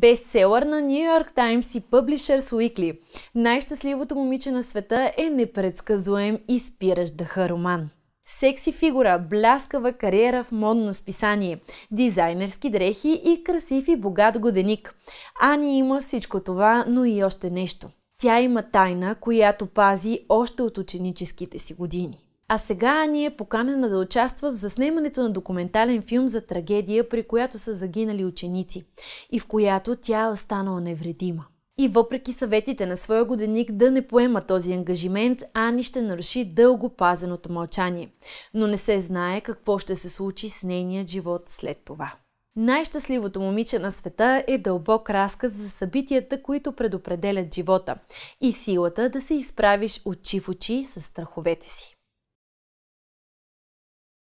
Бестселър на New York Times и Publishers Weekly. Най-щастливото момиче на света е непредсказуем и спираш дъха роман. Секси фигура, бляскава кариера в модно списание, дизайнерски дрехи и красив и богат годеник. Ани има всичко това, но и още нещо. Тя има тайна, която пази още от ученическите си години. А сега ни е поканена да участва в заснемането на документален филм за трагедия, при която са загинали ученици и в която тя е останала невредима. И въпреки съветите на своя годеник да не поема този ангажимент, Ани ще наруши дълго пазеното мълчание. Но не се знае какво ще се случи с нейния живот след това. Най-щастливото момиче на света е дълбок разказ за събитията, които предопределят живота и силата да се изправиш очи в очи с страховете си.